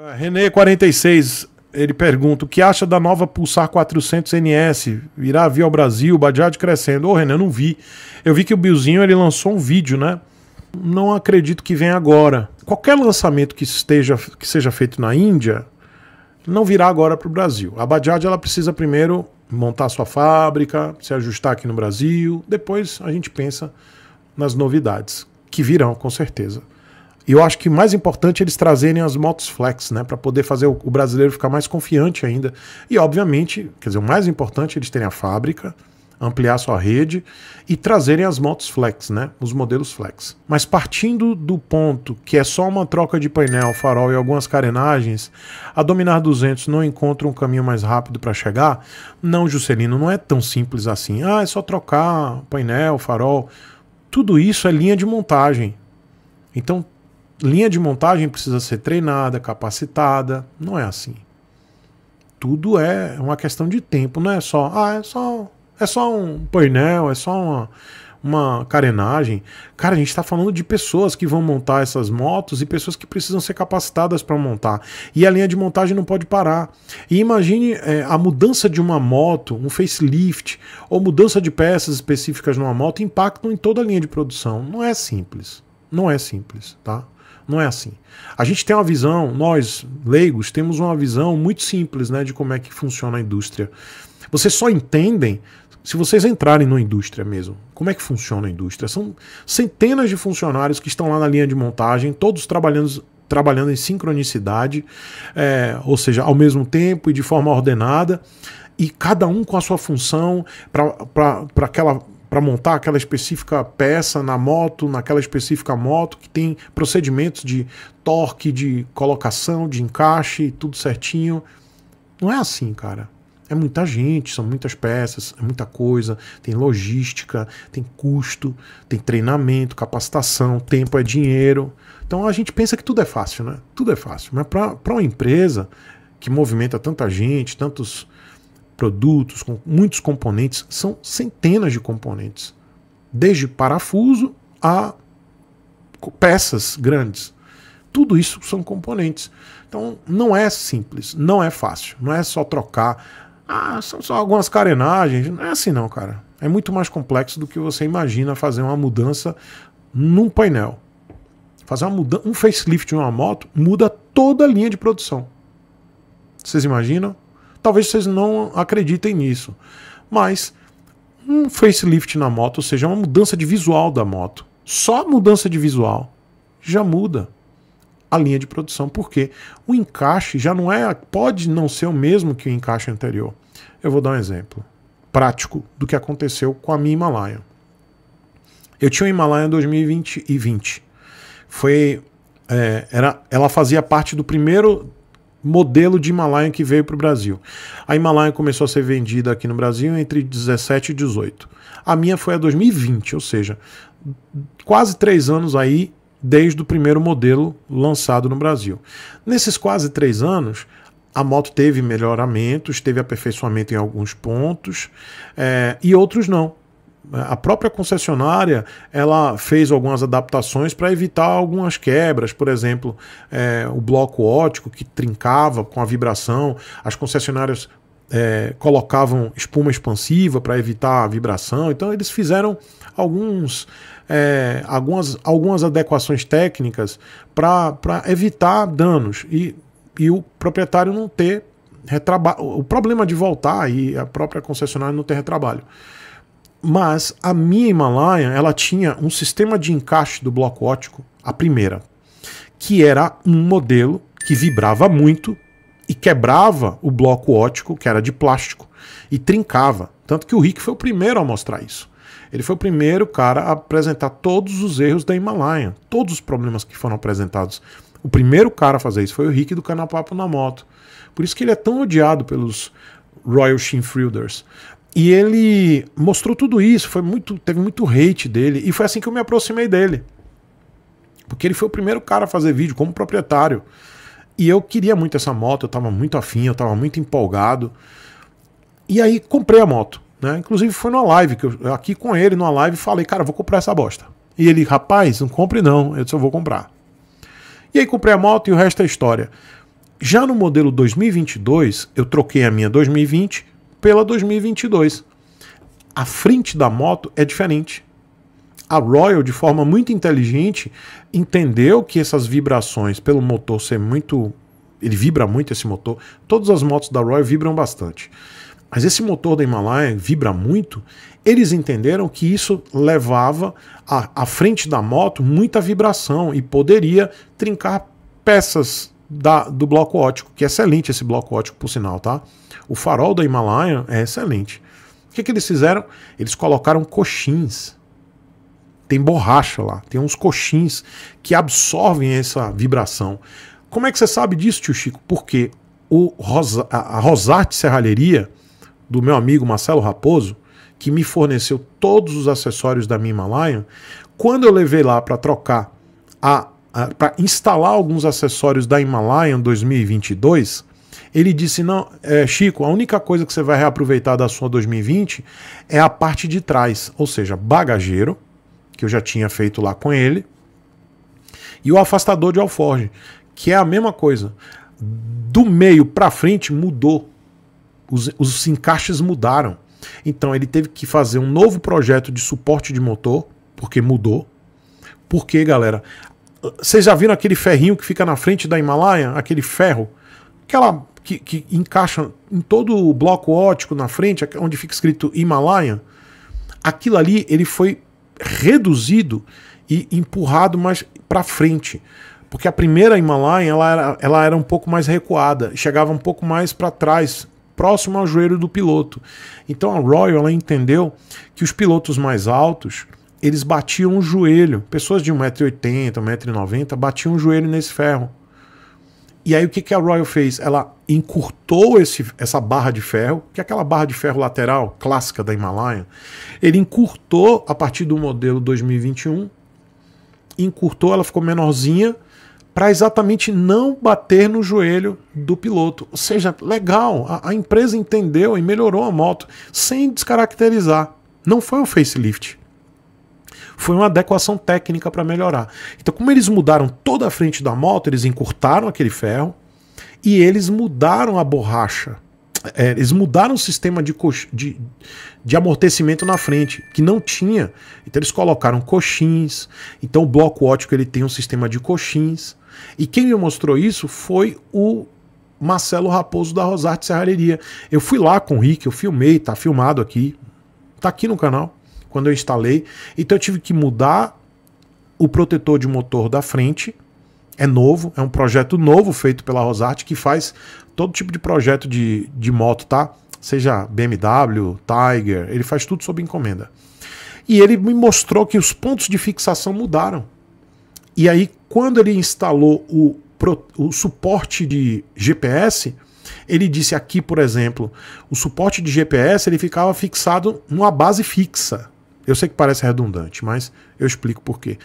Ah, rené 46 ele pergunta: o que acha da nova Pulsar 400 NS? Virá vir ao Brasil, Bajaj crescendo. Ô, oh, eu não vi. Eu vi que o Bilzinho ele lançou um vídeo, né? Não acredito que venha agora. Qualquer lançamento que, esteja, que seja feito na Índia não virá agora para o Brasil. A Bajaj ela precisa primeiro montar sua fábrica, se ajustar aqui no Brasil. Depois a gente pensa nas novidades que virão, com certeza. E eu acho que mais importante é eles trazerem as motos flex, né? Para poder fazer o, o brasileiro ficar mais confiante ainda. E, obviamente, quer dizer, o mais importante é eles terem a fábrica, ampliar sua rede e trazerem as motos flex, né? Os modelos flex. Mas partindo do ponto que é só uma troca de painel, farol e algumas carenagens, a Dominar 200 não encontra um caminho mais rápido para chegar? Não, Juscelino, não é tão simples assim. Ah, é só trocar painel, farol. Tudo isso é linha de montagem. Então linha de montagem precisa ser treinada, capacitada. Não é assim. Tudo é uma questão de tempo, não é só, ah, é só, é só um painel, é só uma, uma carenagem. Cara, a gente está falando de pessoas que vão montar essas motos e pessoas que precisam ser capacitadas para montar. E a linha de montagem não pode parar. E imagine é, a mudança de uma moto, um facelift, ou mudança de peças específicas numa moto impactam em toda a linha de produção. Não é simples. Não é simples, tá? Não é assim. A gente tem uma visão, nós leigos temos uma visão muito simples, né, de como é que funciona a indústria. Vocês só entendem se vocês entrarem na indústria mesmo, como é que funciona a indústria? São centenas de funcionários que estão lá na linha de montagem, todos trabalhando, trabalhando em sincronicidade, é, ou seja, ao mesmo tempo e de forma ordenada, e cada um com a sua função para aquela para montar aquela específica peça na moto, naquela específica moto, que tem procedimentos de torque, de colocação, de encaixe, tudo certinho. Não é assim, cara. É muita gente, são muitas peças, é muita coisa, tem logística, tem custo, tem treinamento, capacitação, tempo é dinheiro. Então a gente pensa que tudo é fácil, né? Tudo é fácil. Mas para uma empresa que movimenta tanta gente, tantos produtos, com muitos componentes, são centenas de componentes, desde parafuso a peças grandes. Tudo isso são componentes. Então não é simples, não é fácil, não é só trocar. Ah, são só algumas carenagens. Não é assim, não, cara. É muito mais complexo do que você imagina fazer uma mudança num painel. Fazer uma mudança, um facelift em uma moto muda toda a linha de produção. Vocês imaginam? Talvez vocês não acreditem nisso. Mas um facelift na moto, ou seja, uma mudança de visual da moto. Só mudança de visual já muda a linha de produção, porque o encaixe já não é, pode não ser o mesmo que o encaixe anterior. Eu vou dar um exemplo prático do que aconteceu com a minha Himalaia. Eu tinha uma Himalaia 2020 e 20. Foi, é, era, ela fazia parte do primeiro modelo de Himalaia que veio para o Brasil. A Himalaia começou a ser vendida aqui no Brasil entre 17 e 18. A minha foi a 2020, ou seja, quase três anos aí desde o primeiro modelo lançado no Brasil. Nesses quase três anos, a moto teve melhoramentos, teve aperfeiçoamento em alguns pontos é, e outros não a própria concessionária ela fez algumas adaptações para evitar algumas quebras, por exemplo, é, o bloco ótico que trincava com a vibração, as concessionárias é, colocavam espuma expansiva para evitar a vibração, então eles fizeram alguns, é, algumas, algumas adequações técnicas para evitar danos e, e o proprietário não ter retrabalho. O problema de voltar e a própria concessionária não ter retrabalho. Mas a minha Himalaia ela tinha um sistema de encaixe do bloco ótico, a primeira, que era um modelo que vibrava muito e quebrava o bloco ótico, que era de plástico, e trincava. Tanto que o Rick foi o primeiro a mostrar isso. Ele foi o primeiro cara a apresentar todos os erros da Himalaia, todos os problemas que foram apresentados. O primeiro cara a fazer isso foi o Rick do canal Papo na Moto. Por isso que ele é tão odiado pelos Royal Shinfielders. E ele mostrou tudo isso, foi muito, teve muito hate dele, e foi assim que eu me aproximei dele. Porque ele foi o primeiro cara a fazer vídeo como proprietário. E eu queria muito essa moto, eu tava muito afim, eu tava muito empolgado. E aí comprei a moto, né? Inclusive foi numa live, que eu, aqui com ele, numa live, falei, cara, vou comprar essa bosta. E ele, rapaz, não compre não, eu disse, eu vou comprar. E aí comprei a moto e o resto é história. Já no modelo 2022, eu troquei a minha 2020 pela 2022. A frente da moto é diferente. A Royal, de forma muito inteligente, entendeu que essas vibrações pelo motor ser muito. Ele vibra muito esse motor. Todas as motos da Royal vibram bastante. Mas esse motor da Himalaya vibra muito. Eles entenderam que isso levava à frente da moto muita vibração e poderia trincar peças da, do bloco ótico, que é excelente esse bloco ótico, por sinal, tá? O farol da Himalaia é excelente. O que, que eles fizeram? Eles colocaram coxins. Tem borracha lá, tem uns coxins que absorvem essa vibração. Como é que você sabe disso, tio Chico? Porque o Rosa, a Rosarte Serralheria, do meu amigo Marcelo Raposo, que me forneceu todos os acessórios da minha Himalaia, quando eu levei lá para trocar a para instalar alguns acessórios da Himalayan 2022, ele disse: Não, é, Chico, a única coisa que você vai reaproveitar da sua 2020 é a parte de trás, ou seja, bagageiro, que eu já tinha feito lá com ele, e o afastador de alforge, que é a mesma coisa. Do meio para frente mudou, os, os encaixes mudaram. Então ele teve que fazer um novo projeto de suporte de motor, porque mudou. Porque, galera, vocês já viram aquele ferrinho que fica na frente da Himalaia? Aquele ferro? Aquela que, que encaixa em todo o bloco ótico na frente, onde fica escrito Himalaia. Aquilo ali ele foi reduzido e empurrado mais para frente. Porque a primeira Himalaia ela era, ela era um pouco mais recuada, chegava um pouco mais para trás, próximo ao joelho do piloto. Então a Royal ela entendeu que os pilotos mais altos eles batiam o joelho. Pessoas de 1,80m, 1,90m batiam o joelho nesse ferro. E aí o que, que a Royal fez? Ela encurtou esse, essa barra de ferro, que é aquela barra de ferro lateral clássica da Himalaia. Ele encurtou a partir do modelo 2021, encurtou, ela ficou menorzinha, para exatamente não bater no joelho do piloto. Ou seja, legal, a, a empresa entendeu e melhorou a moto sem descaracterizar. Não foi um facelift foi uma adequação técnica para melhorar. Então, como eles mudaram toda a frente da moto, eles encurtaram aquele ferro e eles mudaram a borracha. É, eles mudaram o sistema de, de, de, amortecimento na frente, que não tinha. Então eles colocaram coxins. Então o bloco ótico ele tem um sistema de coxins. E quem me mostrou isso foi o Marcelo Raposo da Rosarte Serralheria. Eu fui lá com o Rick, eu filmei, tá filmado aqui. Tá aqui no canal quando eu instalei. Então eu tive que mudar o protetor de motor da frente. É novo, é um projeto novo feito pela Rosart que faz todo tipo de projeto de, de moto, tá? Seja BMW, Tiger, ele faz tudo sob encomenda. E ele me mostrou que os pontos de fixação mudaram. E aí, quando ele instalou o, o suporte de GPS, ele disse aqui, por exemplo, o suporte de GPS ele ficava fixado numa base fixa. Eu sei que parece redundante, mas eu explico por quê.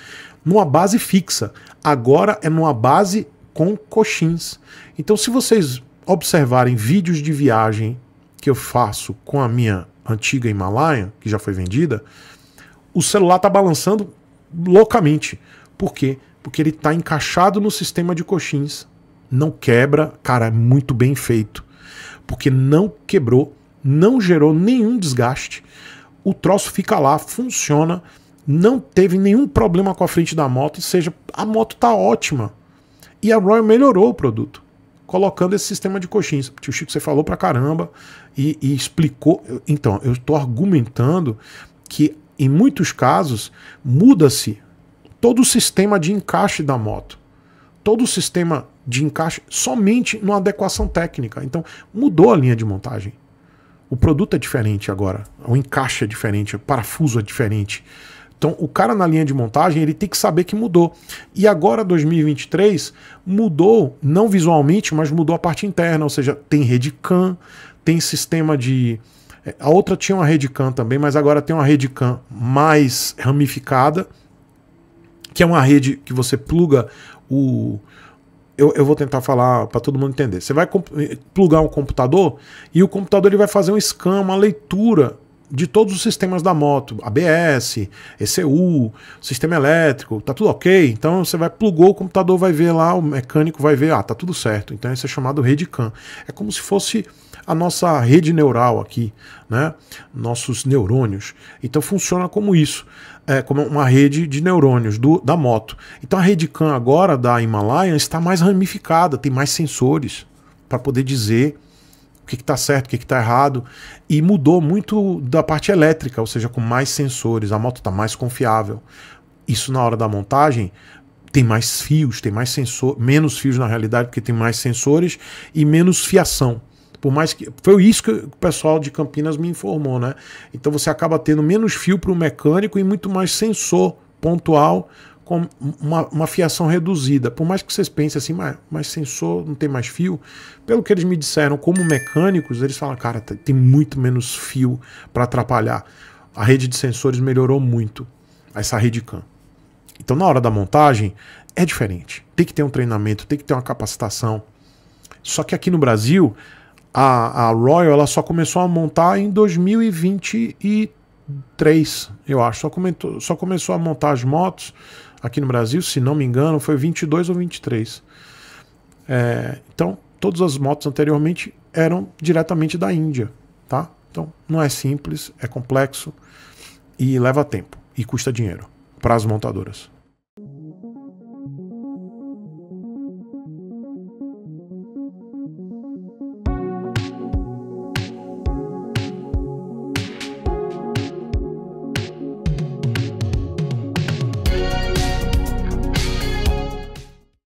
Numa base fixa, agora é numa base com coxins. Então, se vocês observarem vídeos de viagem que eu faço com a minha antiga Himalaia, que já foi vendida, o celular está balançando loucamente. Por quê? Porque ele está encaixado no sistema de coxins. Não quebra, cara, é muito bem feito. Porque não quebrou, não gerou nenhum desgaste o troço fica lá, funciona, não teve nenhum problema com a frente da moto, ou seja, a moto tá ótima. E a Royal melhorou o produto, colocando esse sistema de coxins. Tio Chico, você falou pra caramba e, e explicou. Então, eu estou argumentando que em muitos casos muda-se todo o sistema de encaixe da moto. Todo o sistema de encaixe somente numa adequação técnica. Então, mudou a linha de montagem. O produto é diferente agora, o encaixe é diferente, o parafuso é diferente. Então, o cara na linha de montagem, ele tem que saber que mudou. E agora 2023 mudou não visualmente, mas mudou a parte interna, ou seja, tem rede CAN, tem sistema de é, a outra tinha uma rede CAN também, mas agora tem uma rede CAN mais ramificada, que é uma rede que você pluga o eu, eu, vou tentar falar para todo mundo entender. Você vai eh, plugar um computador e o computador ele vai fazer um scan, uma leitura de todos os sistemas da moto, ABS, ECU, sistema elétrico, tá tudo ok. Então você vai plugou o computador, vai ver lá, o mecânico vai ver, ah, tá tudo certo. Então isso é chamado rede CAN. É como se fosse a nossa rede neural aqui, né? Nossos neurônios. Então funciona como isso, é como uma rede de neurônios do, da moto. Então a rede CAN agora da Himalayan está mais ramificada, tem mais sensores para poder dizer o que está certo, o que está errado. E mudou muito da parte elétrica, ou seja, com mais sensores, a moto está mais confiável. Isso na hora da montagem tem mais fios, tem mais sensor, menos fios na realidade, porque tem mais sensores e menos fiação. Por mais que foi isso que o pessoal de Campinas me informou, né? Então você acaba tendo menos fio para o mecânico e muito mais sensor pontual com uma, uma, fiação reduzida. Por mais que vocês pensem assim, mas, mas sensor não tem mais fio. Pelo que eles me disseram, como mecânicos, eles falam, cara, tem muito menos fio para atrapalhar. A rede de sensores melhorou muito, essa rede CAN. Então, na hora da montagem, é diferente. Tem que ter um treinamento, tem que ter uma capacitação. Só que aqui no Brasil, a, a Royal ela só começou a montar em 2023, eu acho. Só, comentou, só começou a montar as motos aqui no Brasil, se não me engano, foi 22 ou 23. É, então, todas as motos anteriormente eram diretamente da Índia, tá? Então, não é simples, é complexo e leva tempo e custa dinheiro para as montadoras.